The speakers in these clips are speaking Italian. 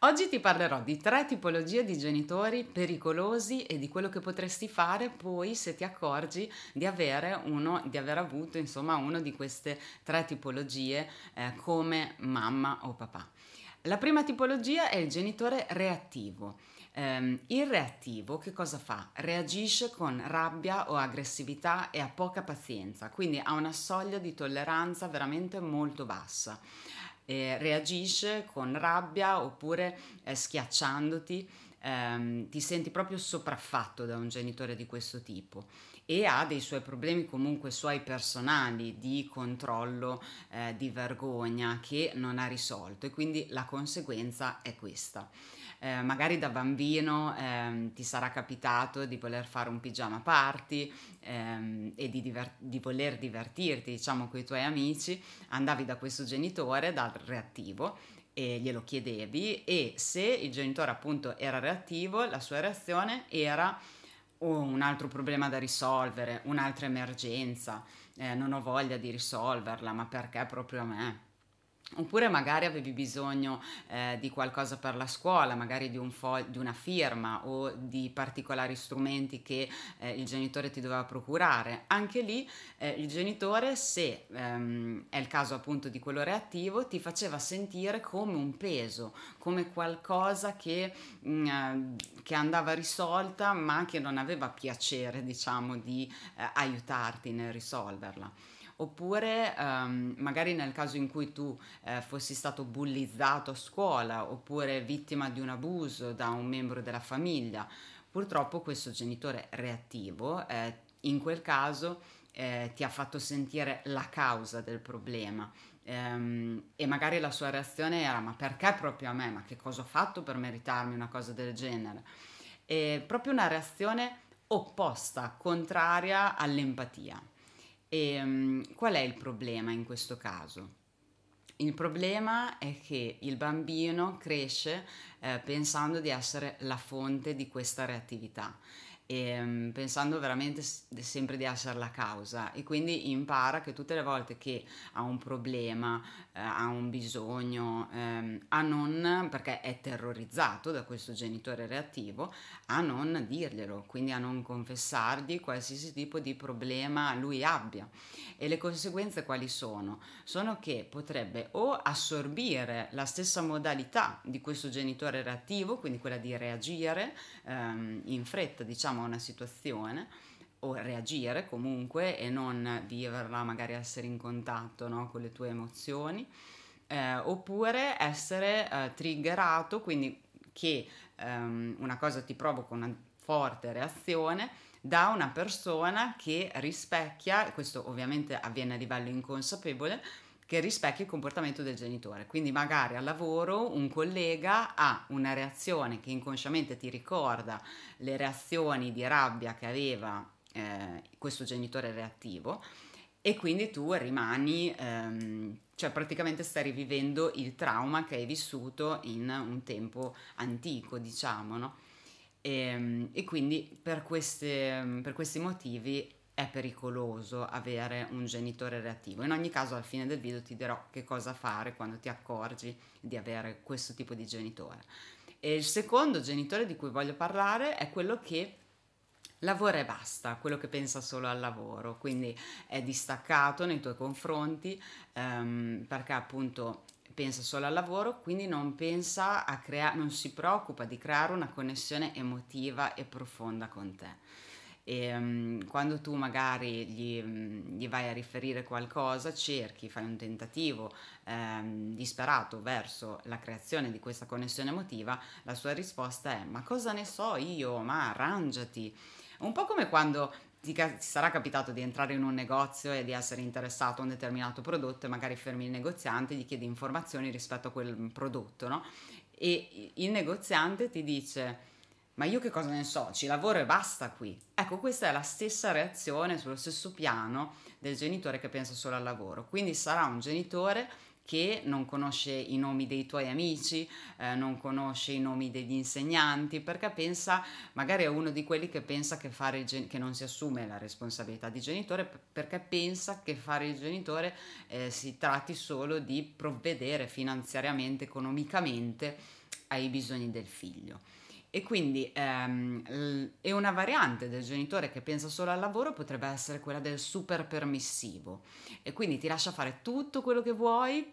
Oggi ti parlerò di tre tipologie di genitori pericolosi e di quello che potresti fare poi se ti accorgi di avere uno, di aver avuto insomma una di queste tre tipologie eh, come mamma o papà. La prima tipologia è il genitore reattivo. Ehm, il reattivo che cosa fa? Reagisce con rabbia o aggressività e ha poca pazienza, quindi ha una soglia di tolleranza veramente molto bassa eh, reagisce con rabbia oppure eh, schiacciandoti, ehm, ti senti proprio sopraffatto da un genitore di questo tipo e ha dei suoi problemi comunque suoi personali di controllo, eh, di vergogna che non ha risolto e quindi la conseguenza è questa eh, magari da bambino ehm, ti sarà capitato di voler fare un pigiama party ehm, e di, diver- di, voler divertirti, diciamo, con i tuoi amici, andavi da questo genitore, dal reattivo, e glielo chiedevi e se il genitore appunto era reattivo, la sua reazione era oh, un altro problema da risolvere, un'altra emergenza, eh, non ho voglia di risolverla, ma perché proprio a me? Oppure magari avevi bisogno eh, di qualcosa per la scuola, magari di, un fo- di, una firma o di particolari strumenti che eh, il genitore ti doveva procurare. Anche lì eh, il genitore, se ehm, è il caso appunto di quello reattivo, ti faceva sentire come un peso, come qualcosa che, mh, mm, che andava risolta ma che non aveva piacere diciamo di eh, aiutarti nel risolverla oppure um, magari nel caso in cui tu eh, fossi stato bullizzato a scuola oppure vittima di un abuso da un membro della famiglia, purtroppo questo genitore reattivo eh, in quel caso eh, ti ha fatto sentire la causa del problema ehm, e magari la sua reazione era ma perché proprio a me, ma che cosa ho fatto per meritarmi una cosa del genere? È proprio una reazione opposta, contraria all'empatia. E, um, qual è il problema in questo caso? Il problema è che il bambino cresce eh, pensando di essere la fonte di questa reattività e, um, pensando veramente sempre di essere la causa e quindi impara che tutte le volte che ha un problema eh, ha un bisogno, ehm, a non, perché è terrorizzato da questo genitore reattivo, a non dirglielo, quindi a non confessargli qualsiasi tipo di problema lui abbia. E le conseguenze quali sono? Sono che potrebbe o assorbire la stessa modalità di questo genitore reattivo, quindi quella di reagire ehm, in fretta diciamo a una situazione, o reagire comunque e non viverla, magari essere in contatto no, con le tue emozioni, eh, oppure essere eh, triggerato, quindi che ehm, una cosa ti provoca una forte reazione da una persona che rispecchia, questo ovviamente avviene a livello inconsapevole, che rispecchia il comportamento del genitore. Quindi magari al lavoro un collega ha una reazione che inconsciamente ti ricorda le reazioni di rabbia che aveva eh, questo genitore reattivo e quindi tu rimani, ehm, cioè praticamente stai rivivendo il trauma che hai vissuto in un tempo antico, diciamo, no? E, ehm, e quindi per, queste, per questi motivi è pericoloso avere un genitore reattivo. In ogni caso, al fine del video ti dirò che cosa fare quando ti accorgi di avere questo tipo di genitore. E il secondo genitore di cui voglio parlare è quello che lavoro e basta, quello che pensa solo al lavoro, quindi è distaccato nei tuoi confronti ehm, perché appunto pensa solo al lavoro, quindi non pensa a creare, non si preoccupa di creare una connessione emotiva e profonda con te. E, um, quando tu magari gli, gli, vai a riferire qualcosa, cerchi, fai un tentativo ehm, disperato verso la creazione di questa connessione emotiva, la sua risposta è ma cosa ne so io, ma arrangiati un po' come quando ti, ti, sarà capitato di entrare in un negozio e di essere interessato a un determinato prodotto e magari fermi il negoziante e gli chiedi informazioni rispetto a quel prodotto, no? E il negoziante ti dice... Ma io che cosa ne so? Ci lavoro e basta qui. Ecco, questa è la stessa reazione sullo stesso piano del genitore che pensa solo al lavoro. Quindi sarà un genitore che non conosce i nomi dei tuoi amici, eh, non conosce i nomi degli insegnanti, perché pensa, magari è uno di quelli che pensa che, fare il gen- che non si assume la responsabilità di genitore, perché pensa che fare il genitore eh, si tratti solo di provvedere finanziariamente, economicamente ai bisogni del figlio. E quindi ehm, è una variante del genitore che pensa solo al lavoro potrebbe essere quella del super permissivo e quindi ti lascia fare tutto quello che vuoi,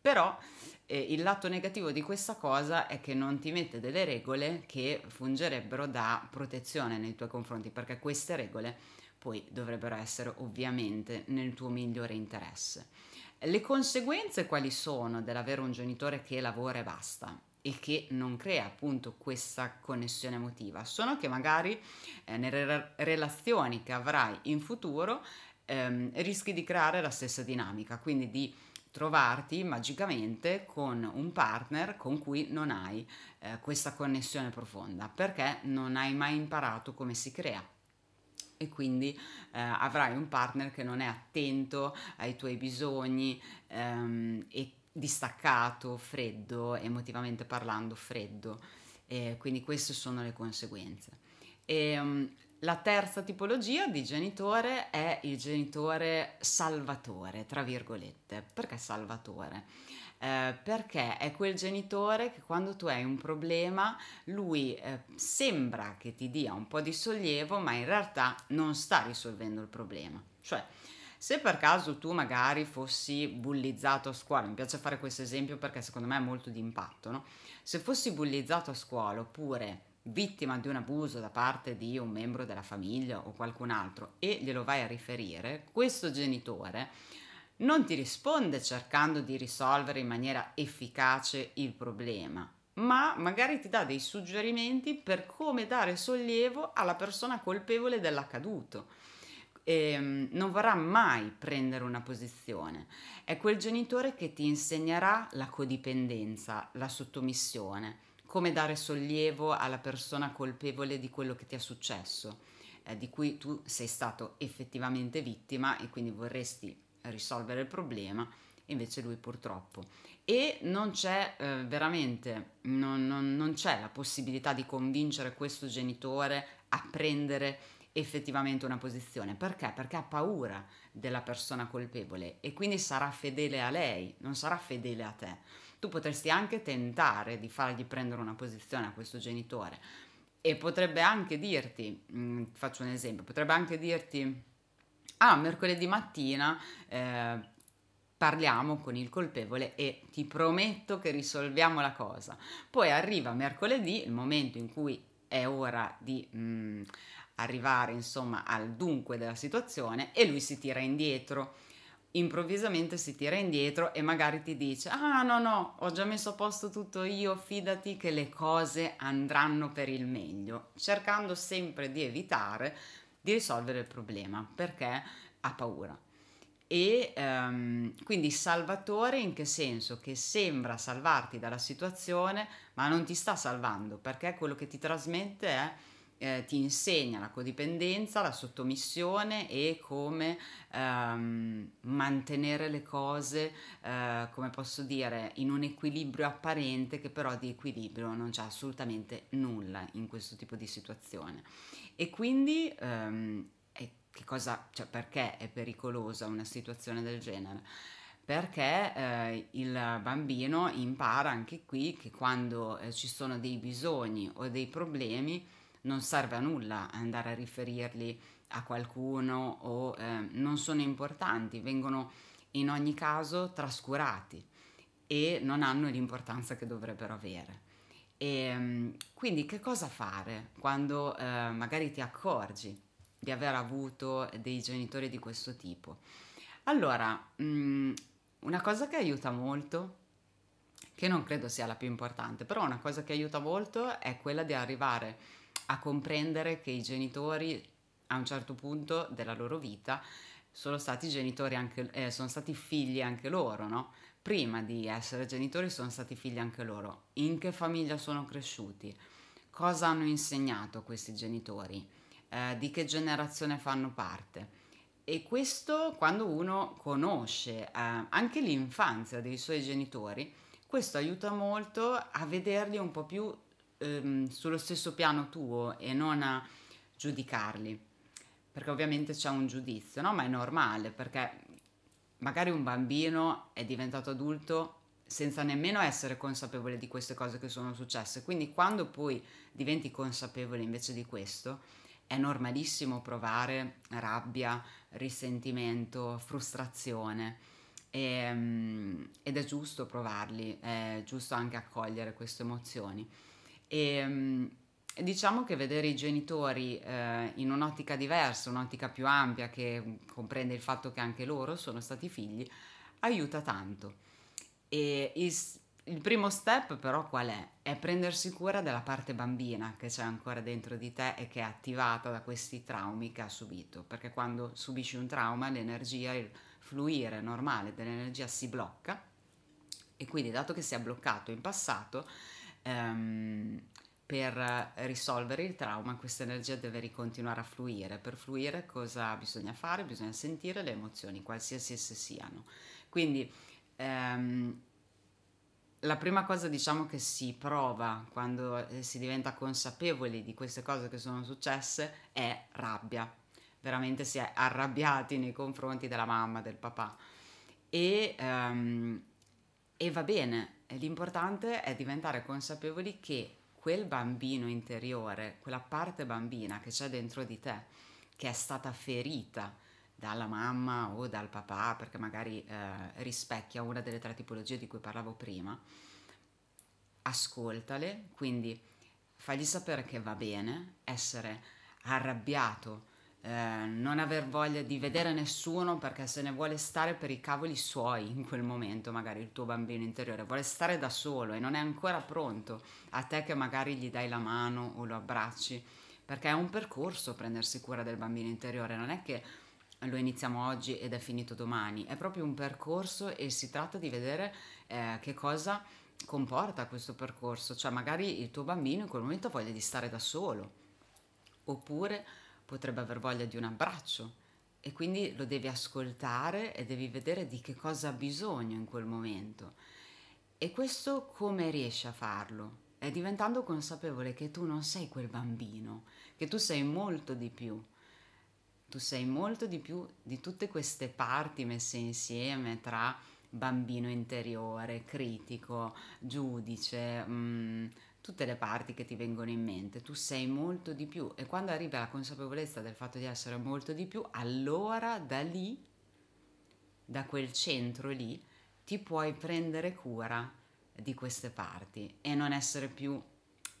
però eh, il lato negativo di questa cosa è che non ti mette delle regole che fungerebbero da protezione nei tuoi confronti, perché queste regole poi dovrebbero essere ovviamente nel tuo migliore interesse. Le conseguenze quali sono dell'avere un genitore che lavora e basta? e che non crea appunto questa connessione emotiva, sono che magari eh, nelle relazioni che avrai in futuro ehm, rischi di creare la stessa dinamica, quindi di trovarti magicamente con un partner con cui non hai eh, questa connessione profonda perché non hai mai imparato come si crea e quindi eh, avrai un partner che non è attento ai tuoi bisogni ehm, e distaccato, freddo, emotivamente parlando freddo, eh, quindi queste sono le conseguenze. E, um, la terza tipologia di genitore è il genitore salvatore, tra virgolette. Perché salvatore? Eh, perché è quel genitore che quando tu hai un problema lui eh, sembra che ti dia un po' di sollievo, ma in realtà non sta risolvendo il problema. Cioè, se per caso tu magari fossi bullizzato a scuola, mi piace fare questo esempio perché secondo me è molto di impatto, no? Se fossi bullizzato a scuola oppure vittima di un abuso da parte di un membro della famiglia o qualcun altro e glielo vai a riferire, questo genitore non ti risponde cercando di risolvere in maniera efficace il problema, ma magari ti dà dei suggerimenti per come dare sollievo alla persona colpevole dell'accaduto ehm, non vorrà mai prendere una posizione. È quel genitore che ti insegnerà la codipendenza, la sottomissione, come dare sollievo alla persona colpevole di quello che ti è successo, eh, di cui tu sei stato effettivamente vittima e quindi vorresti risolvere il problema invece lui purtroppo e non c'è eh, veramente non, non, non c'è la possibilità di convincere questo genitore a prendere effettivamente una posizione. Perché? Perché ha paura della persona colpevole e quindi sarà fedele a lei, non sarà fedele a te. Tu potresti anche tentare di fargli prendere una posizione a questo genitore e potrebbe anche dirti, mh, mm, faccio un esempio, potrebbe anche dirti, ah, mercoledì mattina... Eh, parliamo con il colpevole e ti prometto che risolviamo la cosa. Poi arriva mercoledì, il momento in cui è ora di mh, mm, arrivare insomma al dunque della situazione e lui si tira indietro improvvisamente si tira indietro e magari ti dice ah no no ho già messo a posto tutto io fidati che le cose andranno per il meglio cercando sempre di evitare di risolvere il problema perché ha paura e um, quindi salvatore in che senso? Che sembra salvarti dalla situazione ma non ti sta salvando perché quello che ti trasmette è eh, ti insegna la codipendenza, la sottomissione e come ehm, mantenere le cose, eh, come posso dire, in un equilibrio apparente che però di equilibrio non c'è assolutamente nulla in questo tipo di situazione. E quindi ehm, che cosa, cioè perché è pericolosa una situazione del genere? perché eh, il bambino impara anche qui che quando eh, ci sono dei bisogni o dei problemi non serve a nulla andare a riferirli a qualcuno o eh, non sono importanti, vengono in ogni caso trascurati e non hanno l'importanza che dovrebbero avere. E, ehm, quindi che cosa fare quando eh, magari ti accorgi di aver avuto dei genitori di questo tipo? Allora, mh, mm, una cosa che aiuta molto, che non credo sia la più importante, però una cosa che aiuta molto è quella di arrivare a comprendere che i genitori a un certo punto della loro vita sono stati genitori anche, eh, sono stati figli anche loro, no? Prima di essere genitori sono stati figli anche loro. In che famiglia sono cresciuti? Cosa hanno insegnato questi genitori? Eh, di che generazione fanno parte? E questo quando uno conosce eh, anche l'infanzia dei suoi genitori, questo aiuta molto a vederli un po' più ehm, sullo stesso piano tuo e non a giudicarli, perché ovviamente c'è un giudizio, no? Ma è normale perché magari un bambino è diventato adulto senza nemmeno essere consapevole di queste cose che sono successe, quindi quando poi diventi consapevole invece di questo, è normalissimo provare rabbia, risentimento, frustrazione e, ehm, ed è giusto provarli, è giusto anche accogliere queste emozioni. E, ehm, diciamo che vedere i genitori eh, in un'ottica diversa, un'ottica più ampia che comprende il fatto che anche loro sono stati figli, aiuta tanto. E il, il primo step però qual è? È prendersi cura della parte bambina che c'è ancora dentro di te e che è attivata da questi traumi che ha subito, perché quando subisci un trauma l'energia, il fluire normale dell'energia si blocca e quindi dato che si è bloccato in passato, ehm, per risolvere il trauma questa energia deve ricontinuare a fluire. Per fluire cosa bisogna fare? Bisogna sentire le emozioni, qualsiasi esse siano. Quindi ehm, la prima cosa diciamo che si prova quando eh, si diventa consapevoli di queste cose che sono successe è rabbia. Veramente si è arrabbiati nei confronti della mamma, del papà. E, um, e va bene, L'importante è diventare consapevoli che quel bambino interiore, quella parte bambina che c'è dentro di te, che è stata ferita dalla mamma o dal papà, perché magari eh, rispecchia una delle tre tipologie di cui parlavo prima, ascoltale, quindi fagli sapere che va bene essere arrabbiato, eh, non aver voglia di vedere nessuno perché se ne vuole stare per i cavoli suoi in quel momento, magari il tuo bambino interiore vuole stare da solo e non è ancora pronto a te che magari gli dai la mano o lo abbracci, perché è un percorso prendersi cura del bambino interiore, non è che lo iniziamo oggi ed è finito domani, è proprio un percorso e si tratta di vedere eh, che cosa comporta questo percorso, cioè magari il tuo bambino in quel momento ha voglia di stare da solo, oppure potrebbe aver voglia di un abbraccio e quindi lo devi ascoltare e devi vedere di che cosa ha bisogno in quel momento. E questo come riesci a farlo? È diventando consapevole che tu non sei quel bambino, che tu sei molto di più. Tu sei molto di più di tutte queste parti messe insieme tra bambino interiore, critico, giudice, mh, mm, tutte le parti che ti vengono in mente, tu sei molto di più e quando arrivi alla consapevolezza del fatto di essere molto di più, allora da lì, da quel centro lì, ti puoi prendere cura di queste parti e non essere più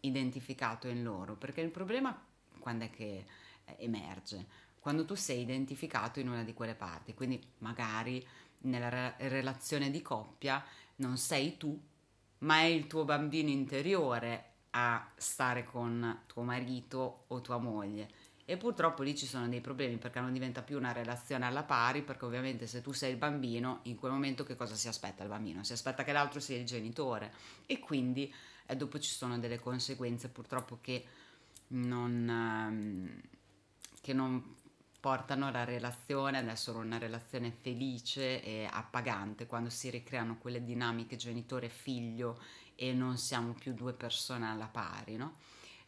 identificato in loro, perché il problema quando è che eh, emerge? Quando tu sei identificato in una di quelle parti, quindi magari nella relazione di coppia non sei tu ma è il tuo bambino interiore a stare con tuo marito o tua moglie. E purtroppo lì ci sono dei problemi perché non diventa più una relazione alla pari, perché ovviamente se tu sei il bambino, in quel momento che cosa si aspetta il bambino? Si aspetta che l'altro sia il genitore e quindi eh, dopo ci sono delle conseguenze purtroppo che non, ehm, che non portano la relazione ad essere una relazione felice e appagante quando si ricreano quelle dinamiche genitore-figlio e non siamo più due persone alla pari, no?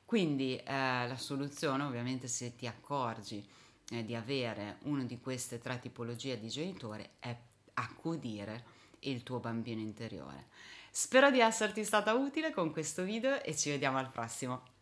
Quindi eh, la soluzione ovviamente se ti accorgi eh, di avere una di queste tre tipologie di genitore è accudire il tuo bambino interiore. Spero di esserti stata utile con questo video e ci vediamo al prossimo.